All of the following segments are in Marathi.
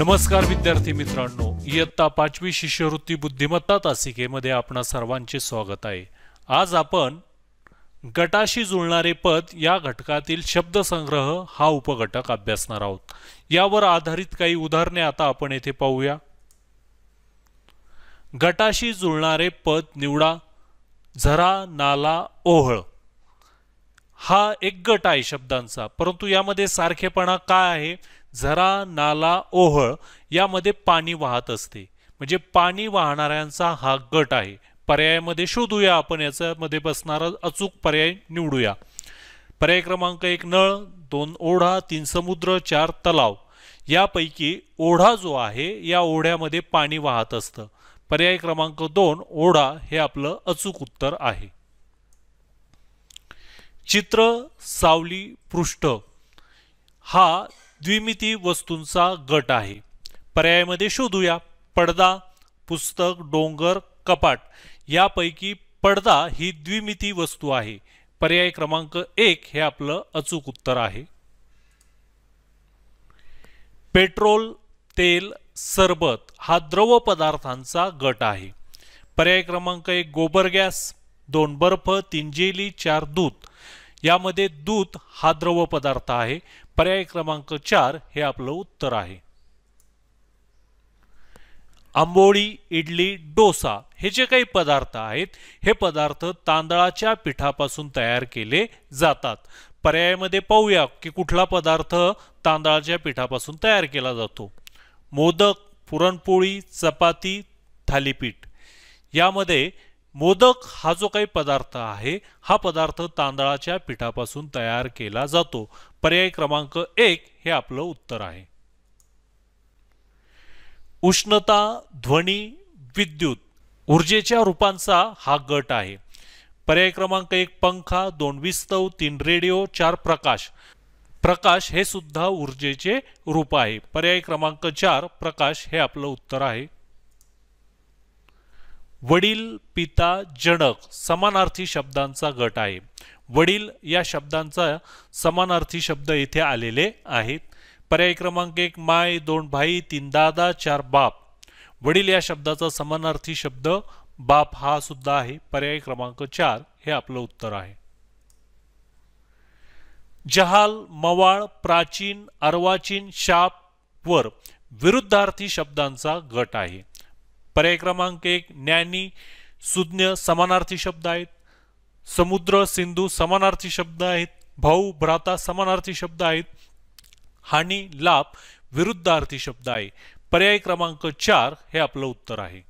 नमस्कार विद्यार्थी मित्रांनो इयत्ता पाचवी शिष्यवृत्ती बुद्धिमत्ता तासिकेमध्ये आपणा सर्वांचे स्वागत आहे आज आपण गटाशी जुळणारे पद या घटकातील शब्दसंग्रह हा उपघटक अभ्यासणार आहोत यावर आधारित काही उदाहरणे आता आपण येथे पाहूया गटाशी जुळणारे पद निवडा झरा नाला ओहळ हा एक गट आहे शब्दांचा परंतु यामध्ये सारखेपणा काय आहे झरा नाला ओहळ यामध्ये पाणी वाहत असते म्हणजे पाणी वाहणाऱ्यांचा हा गट आहे पर्यायामध्ये शोधूया आपण याच्यामध्ये बसणारा अचूक पर्याय निवडूया पर्याय क्रमांक एक नळ दोन ओढा तीन समुद्र चार तलाव यापैकी ओढा जो आहे या ओढ्यामध्ये पाणी वाहत असतं पर्याय क्रमांक दोन ओढा हे आपलं अचूक उत्तर आहे चित्र सावली पृष्ठ हा द्विमिती वस्तूंचा गट आहे पर्यायामध्ये शोधूया पडदा पुस्तक डोंगर कपाट यापैकी पडदा ही द्विमिती वस्तू आहे पर्याय क्रमांक एक हे आपलं अचूक उत्तर आहे पेट्रोल तेल सरबत हा द्रव पदार्थांचा गट आहे पर्याय क्रमांक एक गोबर गॅस दोन बर्फ तीन जेली चार दूध यामध्ये दूध हा द्रव पदार्थ आहे पर्याय क्रमांक चार हे आपलं उत्तर आहे आंबोळी इडली डोसा हे जे काही पदार्थ आहेत हे पदार्थ तांदळाच्या पिठापासून तयार केले जातात पर्यायामध्ये पाहूया की कुठला पदार्थ तांदळाच्या पिठापासून तयार केला जातो मोदक पुरणपोळी चपाती थालीपीठ यामध्ये मोदक हा जो काही पदार्थ आहे हा पदार्थ तांदळाच्या पिठापासून तयार केला जातो पर्याय क्रमांक एक हे आपलं उत्तर आहे उष्णता ध्वनी विद्युत ऊर्जेच्या रूपांचा हा गट आहे पर्याय क्रमांक एक पंखा दोन विस्तव तीन रेडिओ चार प्रकाश प्रकाश हे सुद्धा ऊर्जेचे रूप आहे पर्याय क्रमांक चार प्रकाश हे आपलं उत्तर आहे वडील पिता जनक समानार्थी शब्दांचा गट आहे वडील या शब्दांचा समानार्थी शब्द इथे आलेले आहेत पर्याय क्रमांक एक माय दोन भाई तीन दादा चार बाप वडील या शब्दाचा समानार्थी शब्द बाप हा सुद्धा आहे पर्याय क्रमांक चार हे आपलं उत्तर आहे जहाल मवाळ प्राचीन अर्वाचीन शाप वर विरुद्धार्थी शब्दांचा गट आहे पर्याय क्रमांक एक ज्ञानी सुज्ञ समानार्थी शब्द आहेत समुद्र सिंधू समानार्थी शब्द आहेत भाऊ भ्राता समानार्थी शब्द आहेत हानी लाभ विरुद्धार्थी शब्द आहे पर्याय क्रमांक चार हे आपलं उत्तर आहे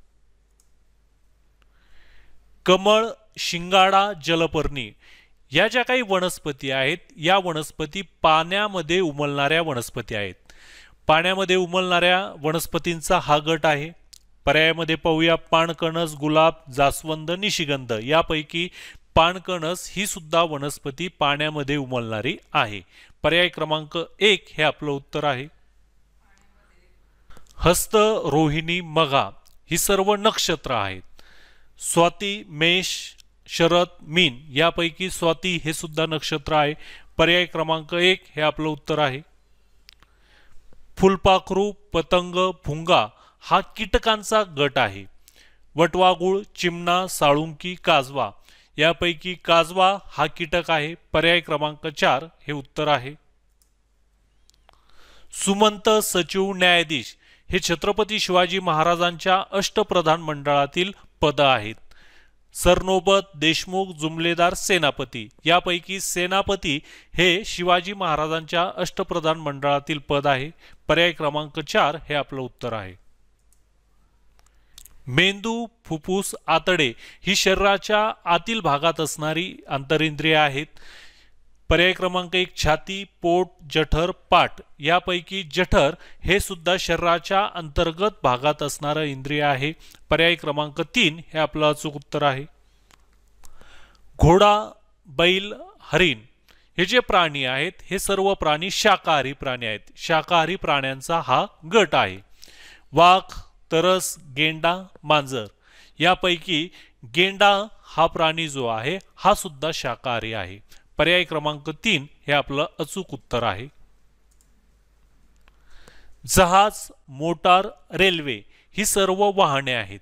कमळ शिंगाडा जलपर्णी या ज्या काही वनस्पती आहेत या वनस्पती पाण्यामध्ये उमलणाऱ्या वनस्पती आहेत पाण्यामध्ये उमलणाऱ्या वनस्पतींचा हा गट आहे पर्यायामध्ये पाहूया पाणकणस गुलाब जास्वंद निशिगंध यापैकी पाणकणस ही सुद्धा वनस्पती पाण्यामध्ये उमलणारी आहे पर्याय क्रमांक एक हे आपलं उत्तर आहे हस्त रोहिणी मगा ही सर्व नक्षत्र आहेत स्वाती मेष शरद मीन यापैकी स्वाती हे सुद्धा नक्षत्र आहे पर्याय क्रमांक एक हे आपलं उत्तर आहे फुलपाखरू पतंग भुंगा हा कीटकांचा गट आहे वटवागुळ चिमणा साळुंकी काजवा यापैकी काजवा हा कीटक आहे पर्याय क्रमांक चार हे उत्तर आहे सुमंत सचिव न्यायाधीश हे छत्रपती शिवाजी महाराजांच्या अष्टप्रधान मंडळातील पद आहेत सरनोबत देशमुख जुमलेदार सेनापती यापैकी सेनापती हे शिवाजी महाराजांच्या अष्टप्रधान मंडळातील पद आहे पर्याय क्रमांक चार हे आपलं उत्तर आहे मेंदू फुफ्फुस आतडे ही शरीराच्या आतील भागात असणारी आंतरिंद्रिय आहेत पर्याय क्रमांक एक छाती पोट जठर पाठ यापैकी जठर हे सुद्धा शरीराच्या अंतर्गत भागात असणारं इंद्रिय आहे पर्याय क्रमांक तीन हे आपलं अचूक उत्तर आहे घोडा बैल हरिण हे जे प्राणी आहेत हे सर्व प्राणी शाकाहारी प्राणी आहेत शाकाहारी प्राण्यांचा हा गट आहे वाघ तरस गेंडा मांजर यापैकी गेंडा हा प्राणी जो आहे हा सुद्धा शाकाहारी आहे पर्याय क्रमांक तीन हे आपलं अचूक उत्तर आहे जहाज मोटार रेल्वे ही सर्व वाहने आहेत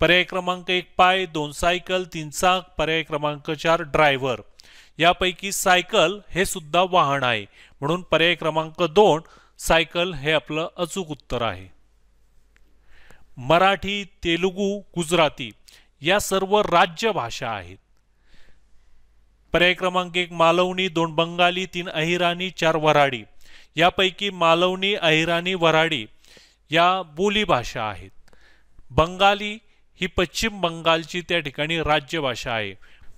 पर्याय क्रमांक एक पाय दोन सायकल तीन चाक पर्याय क्रमांक चार ड्रायव्हर यापैकी सायकल हे सुद्धा वाहन आहे म्हणून पर्याय क्रमांक दोन सायकल हे आपलं अचूक उत्तर आहे मराठी तेलुगू गुजराती या सर्व राज्य भाषा आहेत पर्याय क्रमांक एक मालवणी दोन बंगाली तीन अहिराणी चार वराडी यापैकी मालवणी अहिराणी वराडी या बोली भाषा आहेत बंगाली ही पश्चिम बंगालची त्या ठिकाणी राज्यभाषा आहे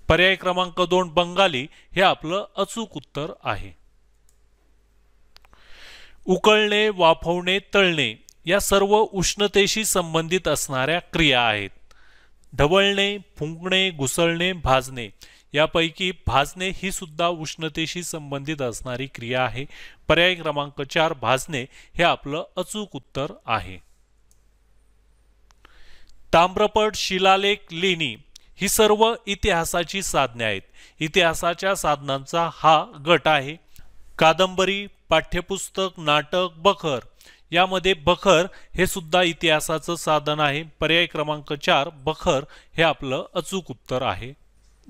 पर्याय क्रमांक दोन बंगाली हे आपलं अचूक उत्तर आहे उकळणे वाफवणे तळणे या सर्व उष्णतेशी संबंधित असणाऱ्या क्रिया आहेत ढवळणे फुंकणे घुसळणे भाजणे यापैकी भाजणे ही सुद्धा उष्णतेशी संबंधित असणारी क्रिया आहे पर्याय क्रमांक चार भाजणे हे आपलं अचूक उत्तर आहे ताम्रपट शिलालेख लेणी ही सर्व इतिहासाची साधने आहेत इतिहासाच्या साधनांचा हा गट आहे कादंबरी पाठ्यपुस्तक नाटक बखर यामध्ये बखर हे सुद्धा इतिहासाचं साधन आहे पर्याय क्रमांक चार बखर हे आपलं अचूक उत्तर आहे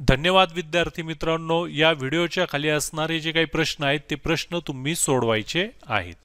धन्यवाद विद्यार्थी मित्रांनो या व्हिडिओच्या खाली असणारे जे काही प्रश्न आहेत ते प्रश्न तुम्ही सोडवायचे आहेत